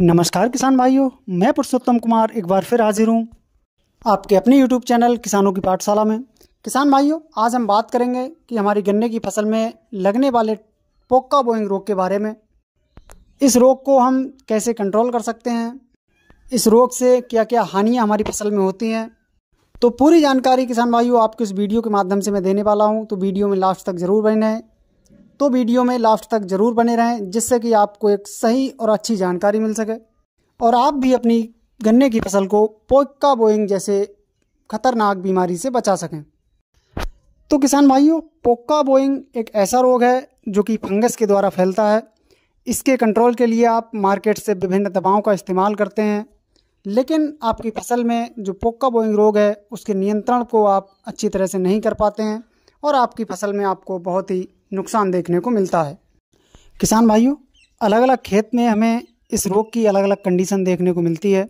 नमस्कार किसान भाइयों मैं पुरुषोत्तम कुमार एक बार फिर हाजिर हूँ आपके अपने यूट्यूब चैनल किसानों की पाठशाला में किसान भाइयों आज हम बात करेंगे कि हमारी गन्ने की फसल में लगने वाले पोक्का बोइंग रोग के बारे में इस रोग को हम कैसे कंट्रोल कर सकते हैं इस रोग से क्या क्या हानियाँ हमारी फसल में होती हैं तो पूरी जानकारी किसान भाइयों आपको इस वीडियो के माध्यम से मैं देने वाला हूँ तो वीडियो में लास्ट तक ज़रूर बने तो वीडियो में लास्ट तक ज़रूर बने रहें जिससे कि आपको एक सही और अच्छी जानकारी मिल सके और आप भी अपनी गन्ने की फसल को पोक्का बोइंग जैसे खतरनाक बीमारी से बचा सकें तो किसान भाइयों पोक्का बोइंग एक ऐसा रोग है जो कि फंगस के द्वारा फैलता है इसके कंट्रोल के लिए आप मार्केट से विभिन्न दवाओं का इस्तेमाल करते हैं लेकिन आपकी फसल में जो पोक्का बोइंग रोग है उसके नियंत्रण को आप अच्छी तरह से नहीं कर पाते हैं और आपकी फसल में आपको बहुत ही नुकसान देखने को मिलता है किसान भाइयों अलग अलग खेत में हमें इस रोग की अलग अलग कंडीशन देखने को मिलती है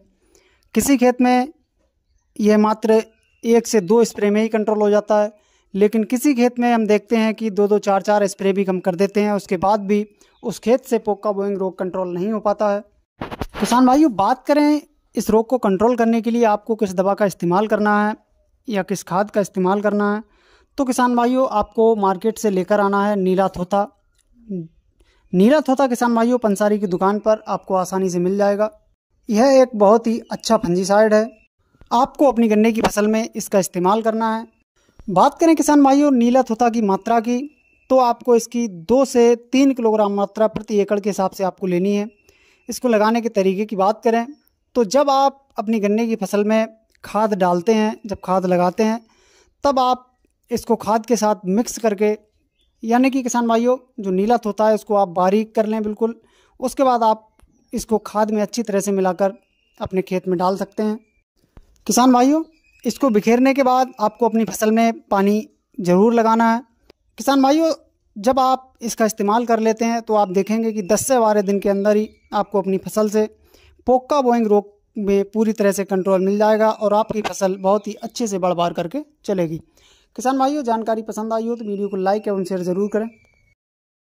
किसी खेत में यह मात्र एक से दो स्प्रे में ही कंट्रोल हो जाता है लेकिन किसी खेत में हम देखते हैं कि दो दो चार चार स्प्रे भी कम कर देते हैं उसके बाद भी उस खेत से पोका बोइंग रोग कंट्रोल नहीं हो पाता है किसान भाइयों बात करें इस रोग को कंट्रोल करने के लिए आपको किस दवा का इस्तेमाल करना है या किस खाद का इस्तेमाल करना है तो किसान भाइयों आपको मार्केट से लेकर आना है नीला थोथा नीला थोथा किसान भाइयों पंसारी की दुकान पर आपको आसानी से मिल जाएगा यह एक बहुत ही अच्छा फंजीसाइड है आपको अपनी गन्ने की फसल में इसका इस्तेमाल करना है बात करें किसान भाइयों नीला थोथा की मात्रा की तो आपको इसकी दो से तीन किलोग्राम मात्रा प्रति एकड़ के हिसाब से आपको लेनी है इसको लगाने के तरीके की बात करें तो जब आप अपनी गन्ने की फसल में खाद डालते हैं जब खाद लगाते हैं तब आप इसको खाद के साथ मिक्स करके यानी कि किसान भाइयों जो नीलत होता है उसको आप बारीक कर लें बिल्कुल उसके बाद आप इसको खाद में अच्छी तरह से मिलाकर अपने खेत में डाल सकते हैं किसान भाइयों इसको बिखेरने के बाद आपको अपनी फसल में पानी ज़रूर लगाना है किसान भाइयों जब आप इसका इस्तेमाल कर लेते हैं तो आप देखेंगे कि 10 से बारह दिन के अंदर ही आपको अपनी फसल से पोक्का बोइंग रोग में पूरी तरह से कंट्रोल मिल जाएगा और आपकी फसल बहुत ही अच्छे से बढ़ करके चलेगी किसान भाइयों जानकारी पसंद आई हो तो वीडियो को लाइक एवं शेयर जरूर करें